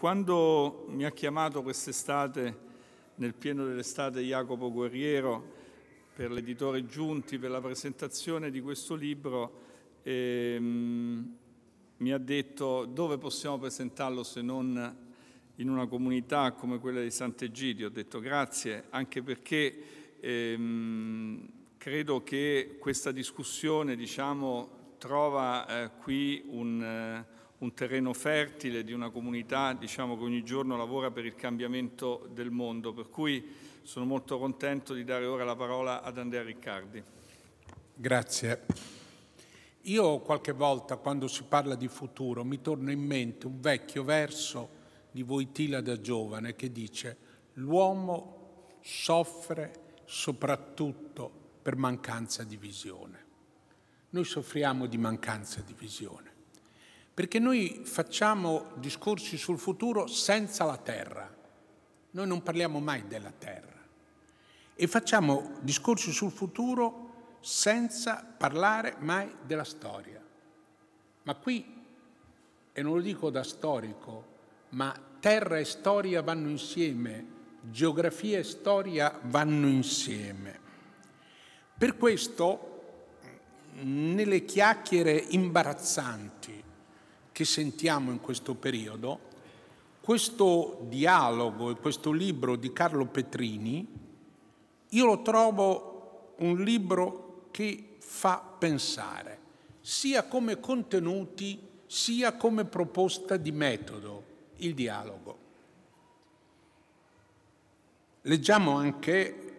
Quando mi ha chiamato quest'estate, nel pieno dell'estate, Jacopo Guerriero per l'editore Giunti per la presentazione di questo libro, ehm, mi ha detto dove possiamo presentarlo se non in una comunità come quella di Sant'Egidio. Ho detto grazie, anche perché ehm, credo che questa discussione diciamo, trova eh, qui un... Eh, un terreno fertile di una comunità diciamo, che ogni giorno lavora per il cambiamento del mondo, per cui sono molto contento di dare ora la parola ad Andrea Riccardi. Grazie. Io qualche volta quando si parla di futuro mi torna in mente un vecchio verso di Voitila da giovane che dice l'uomo soffre soprattutto per mancanza di visione. Noi soffriamo di mancanza di visione perché noi facciamo discorsi sul futuro senza la terra. Noi non parliamo mai della terra. E facciamo discorsi sul futuro senza parlare mai della storia. Ma qui, e non lo dico da storico, ma terra e storia vanno insieme, geografia e storia vanno insieme. Per questo, nelle chiacchiere imbarazzanti che sentiamo in questo periodo, questo dialogo e questo libro di Carlo Petrini, io lo trovo un libro che fa pensare, sia come contenuti, sia come proposta di metodo, il dialogo. Leggiamo anche,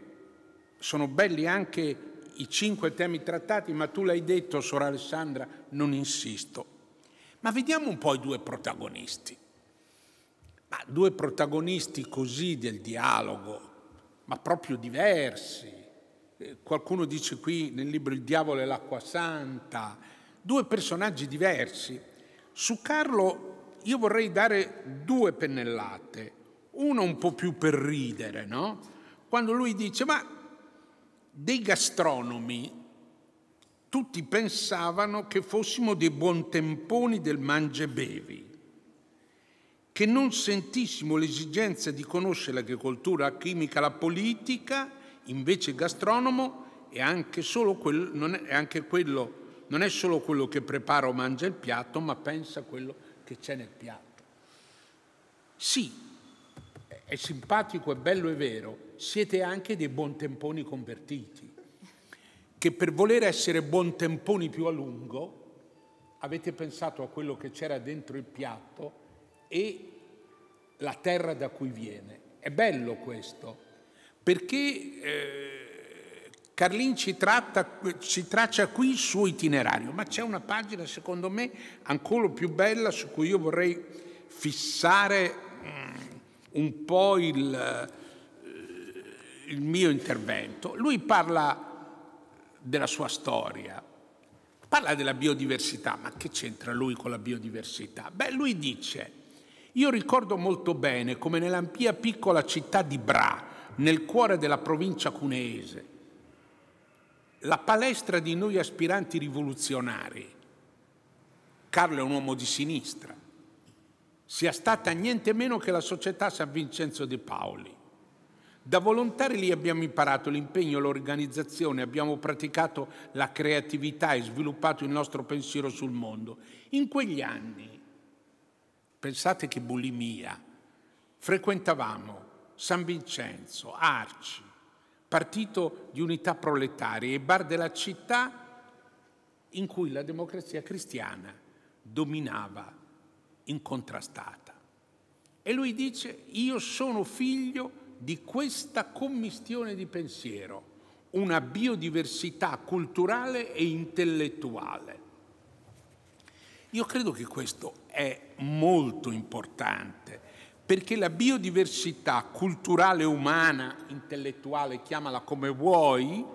sono belli anche i cinque temi trattati, ma tu l'hai detto, Sora Alessandra, non insisto. Ma vediamo un po' i due protagonisti. Ma due protagonisti così del dialogo, ma proprio diversi. Eh, qualcuno dice qui nel libro Il diavolo e l'acqua santa, due personaggi diversi. Su Carlo io vorrei dare due pennellate, una un po' più per ridere, no? Quando lui dice, ma dei gastronomi tutti pensavano che fossimo dei buontemponi del mangia e bevi, che non sentissimo l'esigenza di conoscere l'agricoltura, la chimica, la politica, invece il gastronomo è anche, quello, non è anche quello, non è solo quello che prepara o mangia il piatto, ma pensa a quello che c'è nel piatto. Sì, è simpatico, è bello, è vero, siete anche dei buontemponi convertiti che per voler essere buontemponi più a lungo avete pensato a quello che c'era dentro il piatto e la terra da cui viene. È bello questo, perché eh, Carlin ci, tratta, ci traccia qui il suo itinerario, ma c'è una pagina, secondo me, ancora più bella su cui io vorrei fissare mm, un po' il, eh, il mio intervento. Lui parla della sua storia, parla della biodiversità, ma che c'entra lui con la biodiversità? Beh, lui dice, io ricordo molto bene come nella mia piccola città di Bra, nel cuore della provincia cuneese, la palestra di noi aspiranti rivoluzionari, Carlo è un uomo di sinistra, sia stata niente meno che la società San Vincenzo de Paoli da volontari lì abbiamo imparato l'impegno, l'organizzazione, abbiamo praticato la creatività e sviluppato il nostro pensiero sul mondo. In quegli anni, pensate che bulimia, frequentavamo San Vincenzo, Arci, partito di unità proletarie e bar della città in cui la democrazia cristiana dominava incontrastata. E lui dice, io sono figlio di questa commistione di pensiero una biodiversità culturale e intellettuale. Io credo che questo è molto importante perché la biodiversità culturale umana, intellettuale, chiamala come vuoi,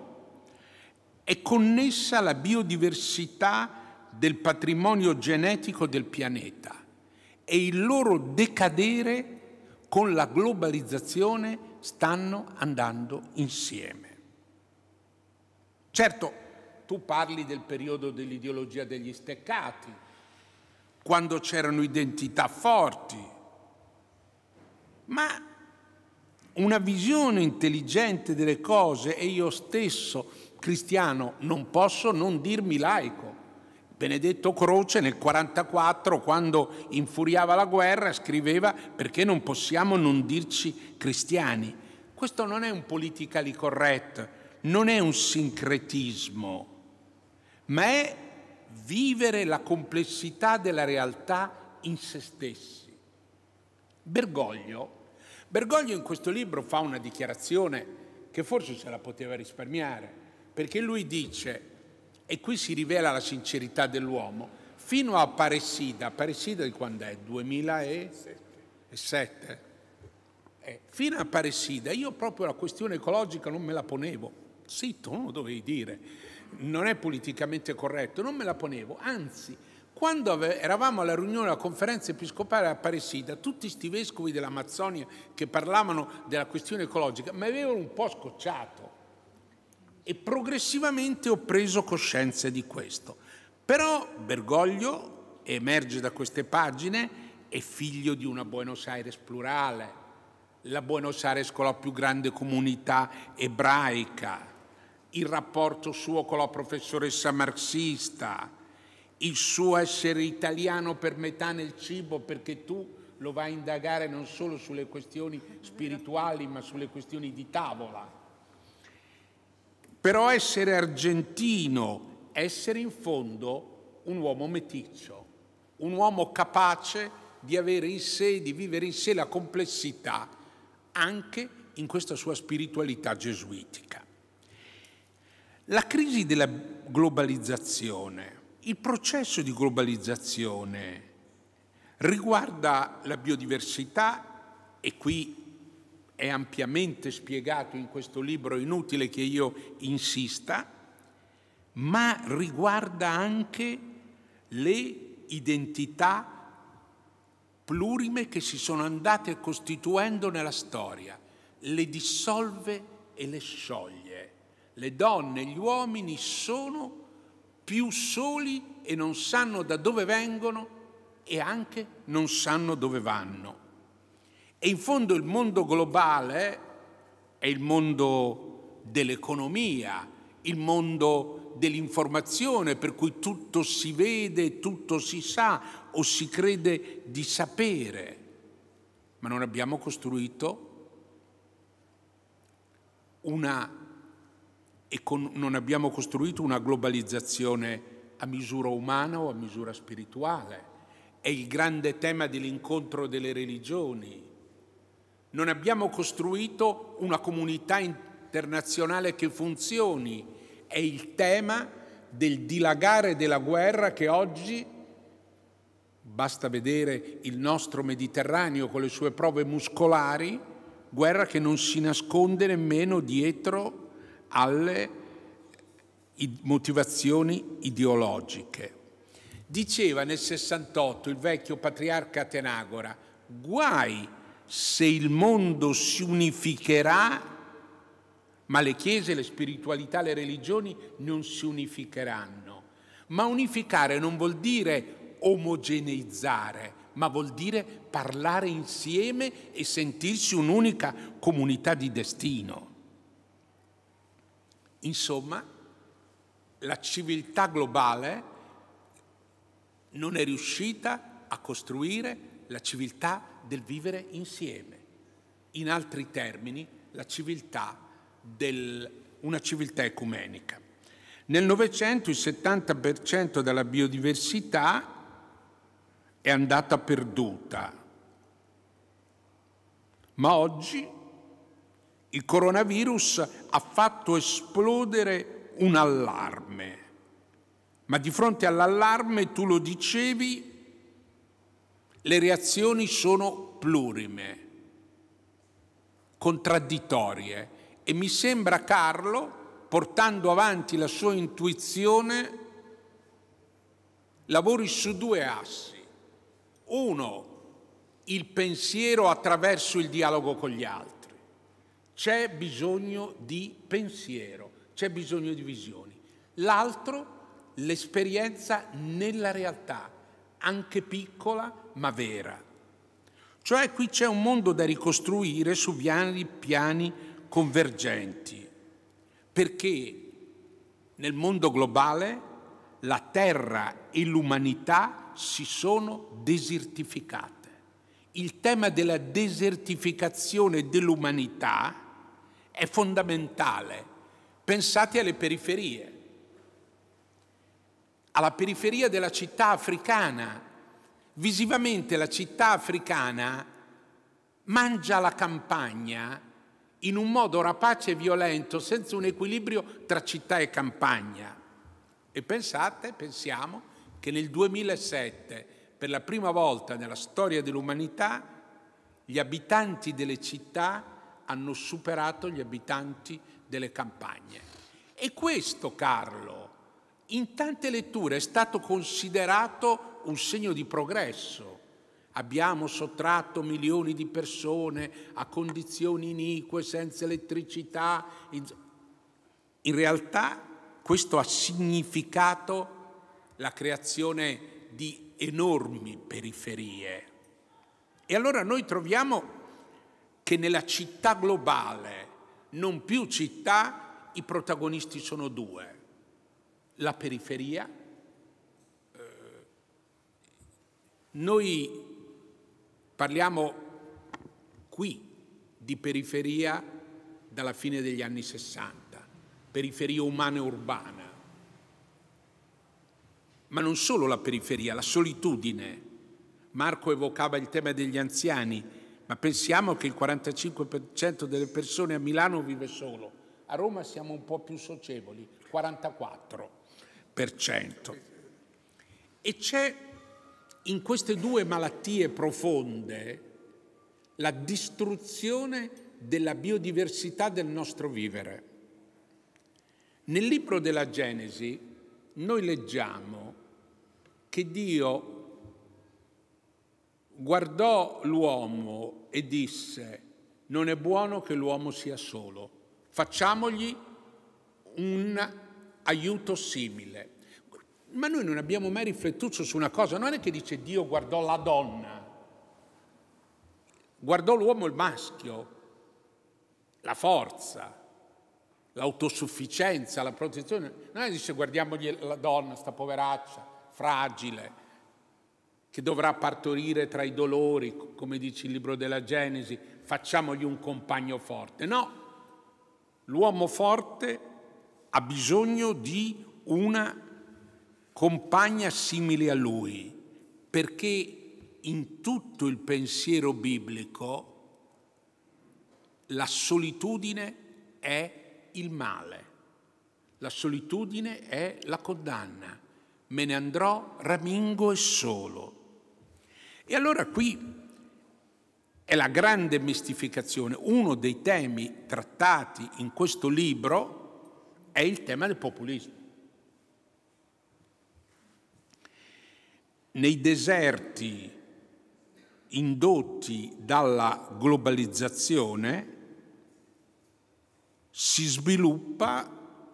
è connessa alla biodiversità del patrimonio genetico del pianeta e il loro decadere con la globalizzazione stanno andando insieme. Certo, tu parli del periodo dell'ideologia degli steccati, quando c'erano identità forti, ma una visione intelligente delle cose e io stesso, cristiano, non posso non dirmi laico Benedetto Croce nel 1944, quando infuriava la guerra, scriveva perché non possiamo non dirci cristiani. Questo non è un politically correct, non è un sincretismo, ma è vivere la complessità della realtà in se stessi. Bergoglio, Bergoglio in questo libro fa una dichiarazione che forse se la poteva risparmiare, perché lui dice e qui si rivela la sincerità dell'uomo. Fino a Parecida, Paresida di quando è? 2007. Eh, fino a Parecida io proprio la questione ecologica non me la ponevo. Sì, tu non lo dovevi dire, non è politicamente corretto, non me la ponevo, anzi quando ave- eravamo alla riunione della conferenza episcopale a Parecida, tutti questi vescovi dell'Amazzonia che parlavano della questione ecologica mi avevano un po' scocciato e progressivamente ho preso coscienza di questo. Però Bergoglio emerge da queste pagine è figlio di una Buenos Aires plurale, la Buenos Aires con la più grande comunità ebraica, il rapporto suo con la professoressa marxista, il suo essere italiano per metà nel cibo perché tu lo vai a indagare non solo sulle questioni spirituali ma sulle questioni di tavola però essere argentino, essere in fondo un uomo meticcio, un uomo capace di avere in sé, di vivere in sé la complessità anche in questa sua spiritualità gesuitica. La crisi della globalizzazione, il processo di globalizzazione riguarda la biodiversità e qui è ampiamente spiegato in questo libro, è inutile che io insista, ma riguarda anche le identità plurime che si sono andate costituendo nella storia, le dissolve e le scioglie. Le donne e gli uomini sono più soli e non sanno da dove vengono e anche non sanno dove vanno. E in fondo il mondo globale è il mondo dell'economia, il mondo dell'informazione per cui tutto si vede, tutto si sa o si crede di sapere, ma non abbiamo costruito una, non abbiamo costruito una globalizzazione a misura umana o a misura spirituale. È il grande tema dell'incontro delle religioni non abbiamo costruito una comunità internazionale che funzioni. È il tema del dilagare della guerra che oggi, basta vedere il nostro Mediterraneo con le sue prove muscolari, guerra che non si nasconde nemmeno dietro alle motivazioni ideologiche. Diceva nel 68 il vecchio patriarca Atenagora, guai se il mondo si unificherà, ma le chiese, le spiritualità, le religioni non si unificheranno. Ma unificare non vuol dire omogeneizzare, ma vuol dire parlare insieme e sentirsi un'unica comunità di destino. Insomma, la civiltà globale non è riuscita a costruire la civiltà del vivere insieme, in altri termini la civiltà del, una civiltà ecumenica. Nel Novecento il 70% della biodiversità è andata perduta, ma oggi il coronavirus ha fatto esplodere un allarme. Ma di fronte all'allarme, tu lo dicevi, le reazioni sono plurime, contraddittorie e mi sembra Carlo, portando avanti la sua intuizione, lavori su due assi. Uno, il pensiero attraverso il dialogo con gli altri. C'è bisogno di pensiero, c'è bisogno di visioni. L'altro, l'esperienza nella realtà, anche piccola ma vera. Cioè qui c'è un mondo da ricostruire su piani, piani convergenti, perché nel mondo globale la terra e l'umanità si sono desertificate. Il tema della desertificazione dell'umanità è fondamentale. Pensate alle periferie alla periferia della città africana. Visivamente la città africana mangia la campagna in un modo rapace e violento, senza un equilibrio tra città e campagna. E pensate, pensiamo, che nel 2007, per la prima volta nella storia dell'umanità, gli abitanti delle città hanno superato gli abitanti delle campagne. E questo, Carlo, in tante letture è stato considerato un segno di progresso. Abbiamo sottratto milioni di persone a condizioni inique, senza elettricità. In realtà questo ha significato la creazione di enormi periferie. E allora noi troviamo che nella città globale, non più città, i protagonisti sono due la periferia. Eh, noi parliamo qui di periferia dalla fine degli anni 60, periferia umana e urbana, ma non solo la periferia, la solitudine. Marco evocava il tema degli anziani, ma pensiamo che il 45% delle persone a Milano vive solo. A Roma siamo un po' più socievoli, 44. E c'è in queste due malattie profonde la distruzione della biodiversità del nostro vivere. Nel libro della Genesi noi leggiamo che Dio guardò l'uomo e disse non è buono che l'uomo sia solo, facciamogli un aiuto simile. Ma noi non abbiamo mai riflettuto su una cosa, non è che dice Dio guardò la donna, guardò l'uomo il maschio, la forza, l'autosufficienza, la protezione. Non è che dice guardiamogli la donna, sta poveraccia, fragile, che dovrà partorire tra i dolori, come dice il libro della Genesi, facciamogli un compagno forte. No, l'uomo forte ha bisogno di una compagna simile a lui, perché in tutto il pensiero biblico la solitudine è il male, la solitudine è la condanna, me ne andrò ramingo e solo. E allora qui è la grande mistificazione, uno dei temi trattati in questo libro, è il tema del populismo. Nei deserti indotti dalla globalizzazione si sviluppa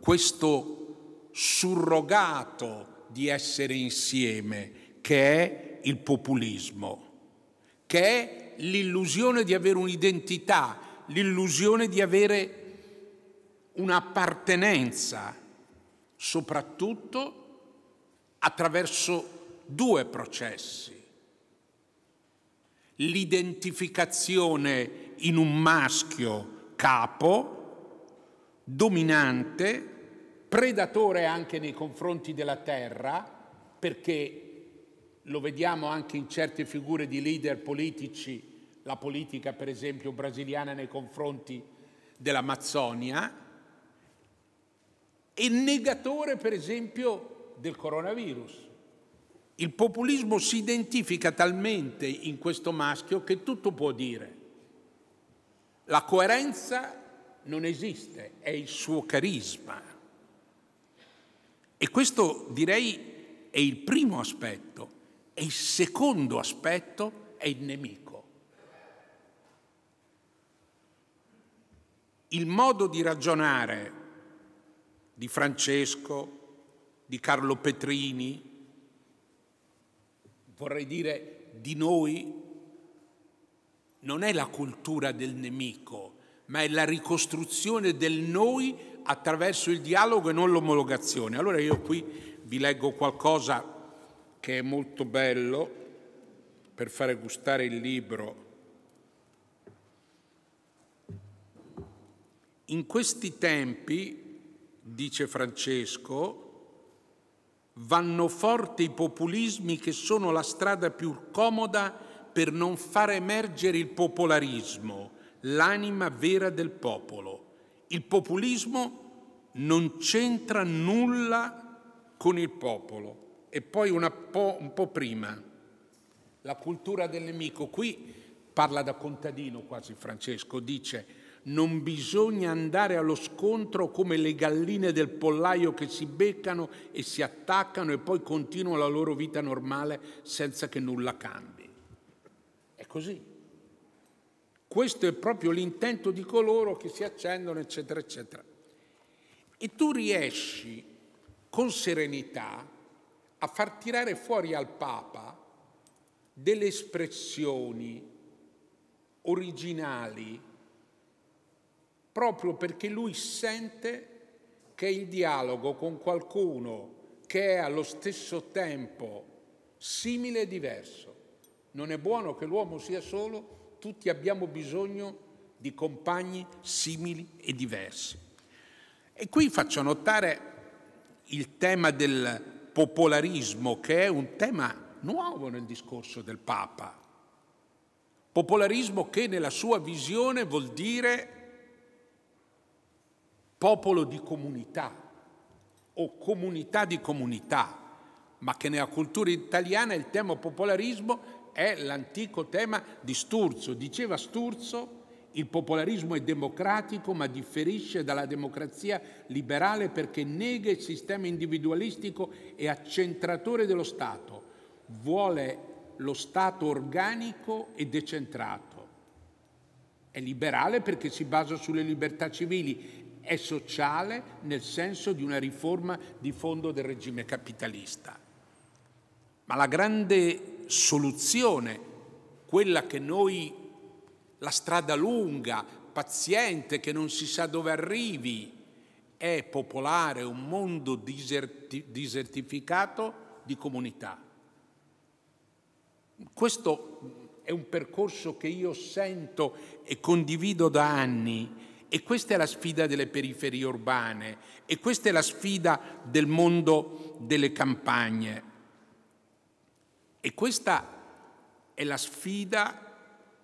questo surrogato di essere insieme che è il populismo, che è l'illusione di avere un'identità, l'illusione di avere un'appartenenza soprattutto attraverso due processi. L'identificazione in un maschio capo, dominante, predatore anche nei confronti della terra, perché lo vediamo anche in certe figure di leader politici, la politica per esempio brasiliana nei confronti dell'Amazzonia, e negatore, per esempio, del coronavirus. Il populismo si identifica talmente in questo maschio che tutto può dire. La coerenza non esiste, è il suo carisma. E questo direi è il primo aspetto. E il secondo aspetto è il nemico. Il modo di ragionare di Francesco, di Carlo Petrini, vorrei dire di noi, non è la cultura del nemico, ma è la ricostruzione del noi attraverso il dialogo e non l'omologazione. Allora io qui vi leggo qualcosa che è molto bello per fare gustare il libro. In questi tempi dice Francesco, vanno forti i populismi che sono la strada più comoda per non far emergere il popolarismo, l'anima vera del popolo. Il populismo non c'entra nulla con il popolo. E poi po', un po' prima, la cultura del nemico. Qui parla da contadino quasi Francesco, dice non bisogna andare allo scontro come le galline del pollaio che si beccano e si attaccano e poi continuano la loro vita normale senza che nulla cambi. È così. Questo è proprio l'intento di coloro che si accendono, eccetera, eccetera. E tu riesci con serenità a far tirare fuori al Papa delle espressioni originali proprio perché lui sente che il dialogo con qualcuno che è allo stesso tempo simile e diverso. Non è buono che l'uomo sia solo, tutti abbiamo bisogno di compagni simili e diversi. E qui faccio notare il tema del popolarismo, che è un tema nuovo nel discorso del Papa. Popolarismo che nella sua visione vuol dire popolo di comunità o comunità di comunità, ma che nella cultura italiana il tema popolarismo è l'antico tema di Sturzo. Diceva Sturzo, il popolarismo è democratico ma differisce dalla democrazia liberale perché nega il sistema individualistico e accentratore dello Stato, vuole lo Stato organico e decentrato. È liberale perché si basa sulle libertà civili è sociale nel senso di una riforma di fondo del regime capitalista. Ma la grande soluzione, quella che noi, la strada lunga, paziente, che non si sa dove arrivi, è popolare un mondo diserti, disertificato di comunità. Questo è un percorso che io sento e condivido da anni e questa è la sfida delle periferie urbane e questa è la sfida del mondo delle campagne. E questa è la sfida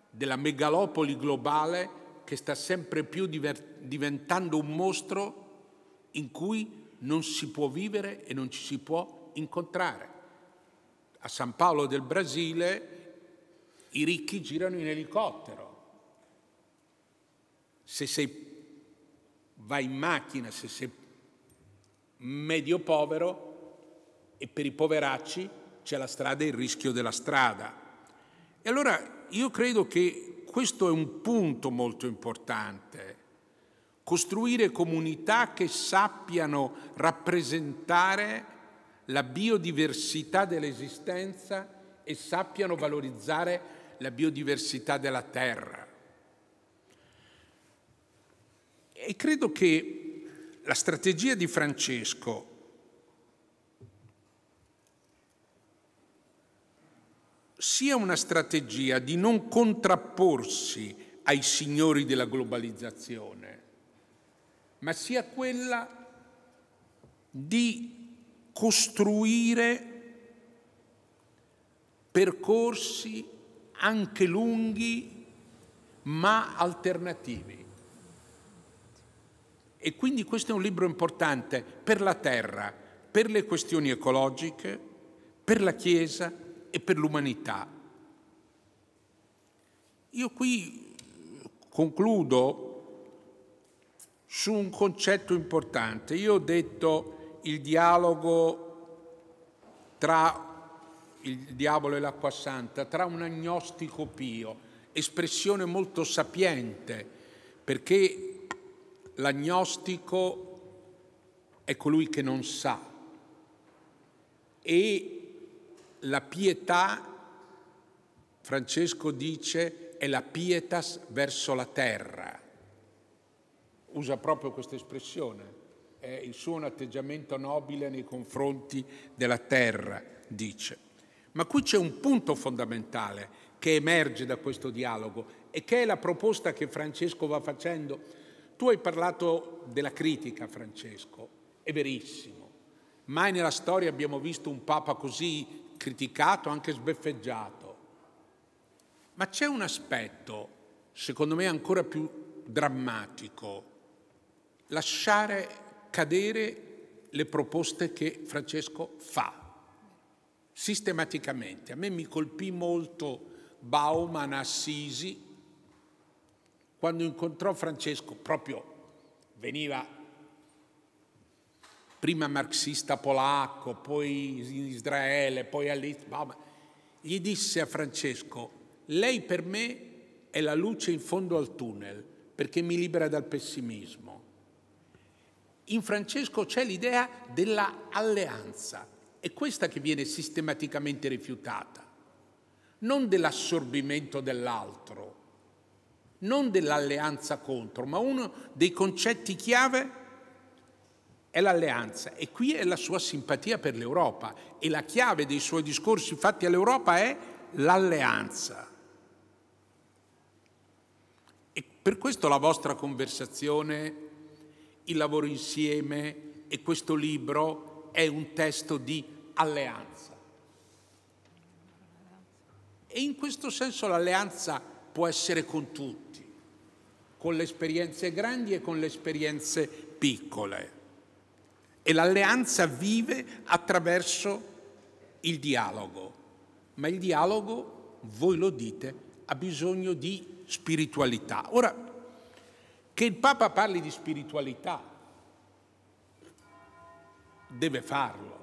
della megalopoli globale che sta sempre più diventando un mostro in cui non si può vivere e non ci si può incontrare. A San Paolo del Brasile i ricchi girano in elicottero se sei, vai in macchina, se sei medio povero e per i poveracci c'è la strada e il rischio della strada. E allora io credo che questo è un punto molto importante, costruire comunità che sappiano rappresentare la biodiversità dell'esistenza e sappiano valorizzare la biodiversità della terra. E credo che la strategia di Francesco sia una strategia di non contrapporsi ai signori della globalizzazione, ma sia quella di costruire percorsi anche lunghi ma alternativi. E quindi questo è un libro importante per la terra, per le questioni ecologiche, per la Chiesa e per l'umanità. Io qui concludo su un concetto importante. Io ho detto il dialogo tra il diavolo e l'acqua santa, tra un agnostico pio, espressione molto sapiente, perché L'agnostico è colui che non sa e la pietà, Francesco dice, è la pietas verso la terra. Usa proprio questa espressione, è il suo un atteggiamento nobile nei confronti della terra, dice. Ma qui c'è un punto fondamentale che emerge da questo dialogo e che è la proposta che Francesco va facendo tu hai parlato della critica, Francesco, è verissimo. Mai nella storia abbiamo visto un Papa così criticato, anche sbeffeggiato. Ma c'è un aspetto, secondo me ancora più drammatico, lasciare cadere le proposte che Francesco fa sistematicamente. A me mi colpì molto Bauman Assisi quando incontrò Francesco, proprio veniva prima marxista polacco, poi in Israele, poi all'Islam, gli disse a Francesco, lei per me è la luce in fondo al tunnel, perché mi libera dal pessimismo. In Francesco c'è l'idea dell'alleanza, è questa che viene sistematicamente rifiutata, non dell'assorbimento dell'altro, non dell'alleanza contro, ma uno dei concetti chiave è l'alleanza e qui è la sua simpatia per l'Europa e la chiave dei suoi discorsi fatti all'Europa è l'alleanza. E per questo la vostra conversazione, il lavoro insieme e questo libro è un testo di alleanza. E in questo senso l'alleanza può essere con tutti con le esperienze grandi e con le esperienze piccole. E l'alleanza vive attraverso il dialogo, ma il dialogo, voi lo dite, ha bisogno di spiritualità. Ora, che il Papa parli di spiritualità, deve farlo.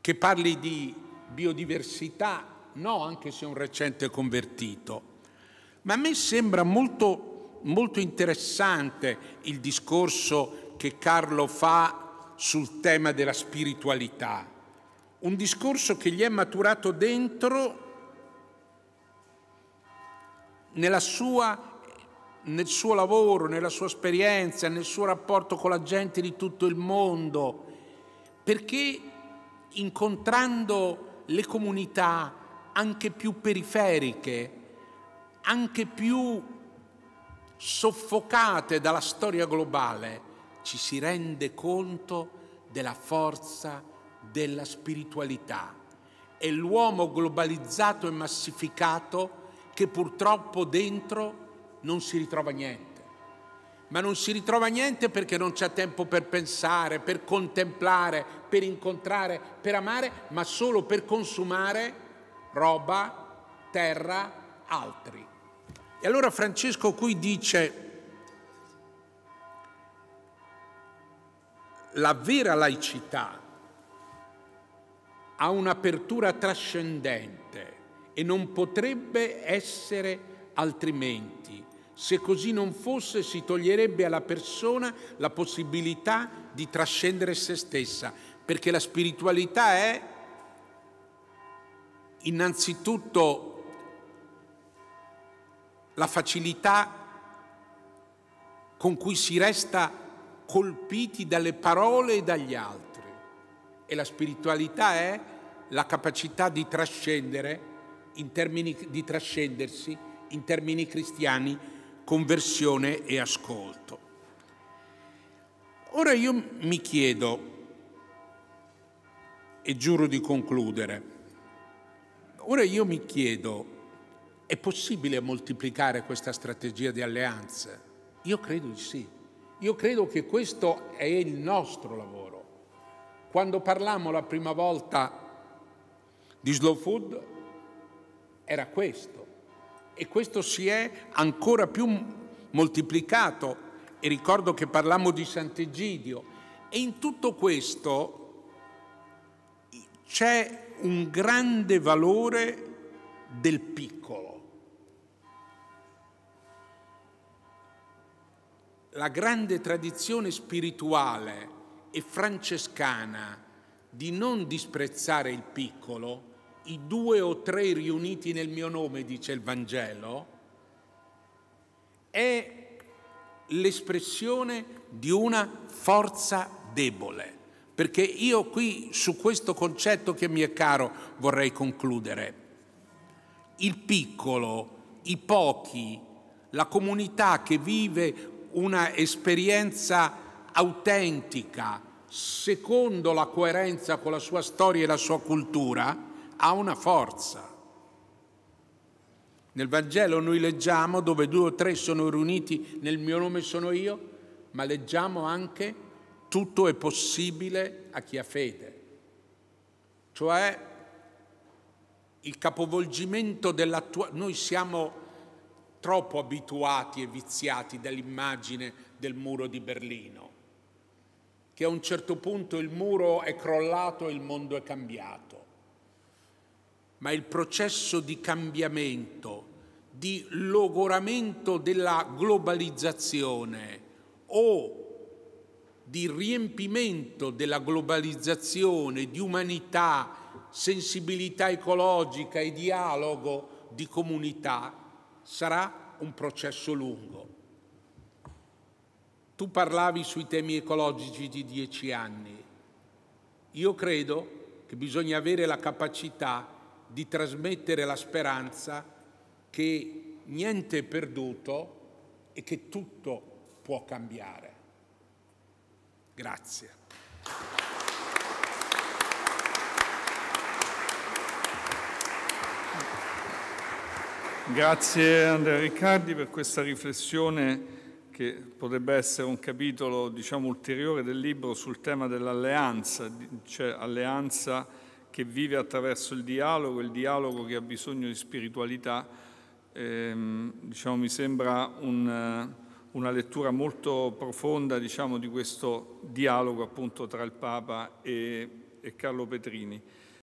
Che parli di biodiversità no, anche se è un recente convertito. Ma a me sembra molto, molto interessante il discorso che Carlo fa sul tema della spiritualità, un discorso che gli è maturato dentro sua, nel suo lavoro, nella sua esperienza, nel suo rapporto con la gente di tutto il mondo, perché incontrando le comunità, anche più periferiche, anche più soffocate dalla storia globale, ci si rende conto della forza della spiritualità. È l'uomo globalizzato e massificato che purtroppo dentro non si ritrova niente. Ma non si ritrova niente perché non c'è tempo per pensare, per contemplare, per incontrare, per amare, ma solo per consumare roba, terra, altri. E allora Francesco qui dice la vera laicità ha un'apertura trascendente e non potrebbe essere altrimenti. Se così non fosse si toglierebbe alla persona la possibilità di trascendere se stessa, perché la spiritualità è innanzitutto la facilità con cui si resta colpiti dalle parole e dagli altri. E la spiritualità è la capacità di trascendere, in termini, di trascendersi in termini cristiani, conversione e ascolto. Ora io mi chiedo, e giuro di concludere, Ora io mi chiedo, è possibile moltiplicare questa strategia di alleanze? Io credo di sì. Io credo che questo è il nostro lavoro. Quando parlammo la prima volta di slow food era questo e questo si è ancora più moltiplicato e ricordo che parlammo di Sant'Egidio e in tutto questo c'è un grande valore del piccolo. La grande tradizione spirituale e francescana di non disprezzare il piccolo, i due o tre riuniti nel mio nome, dice il Vangelo, è l'espressione di una forza debole. Perché io qui su questo concetto che mi è caro vorrei concludere. Il piccolo, i pochi, la comunità che vive una esperienza autentica, secondo la coerenza con la sua storia e la sua cultura, ha una forza. Nel Vangelo noi leggiamo dove due o tre sono riuniti nel mio nome sono io, ma leggiamo anche tutto è possibile a chi ha fede, cioè il capovolgimento dell'attuale... Noi siamo troppo abituati e viziati dall'immagine del muro di Berlino, che a un certo punto il muro è crollato e il mondo è cambiato. Ma il processo di cambiamento, di logoramento della globalizzazione o di riempimento della globalizzazione, di umanità, sensibilità ecologica e dialogo di comunità sarà un processo lungo. Tu parlavi sui temi ecologici di dieci anni. Io credo che bisogna avere la capacità di trasmettere la speranza che niente è perduto e che tutto può cambiare. Grazie. Grazie Andrea Riccardi per questa riflessione che potrebbe essere un capitolo diciamo, ulteriore del libro sul tema dell'alleanza, cioè alleanza che vive attraverso il dialogo, il dialogo che ha bisogno di spiritualità. Ehm, diciamo, mi sembra un, eh, una lettura molto profonda diciamo, di questo dialogo appunto, tra il Papa e, e Carlo Petrini.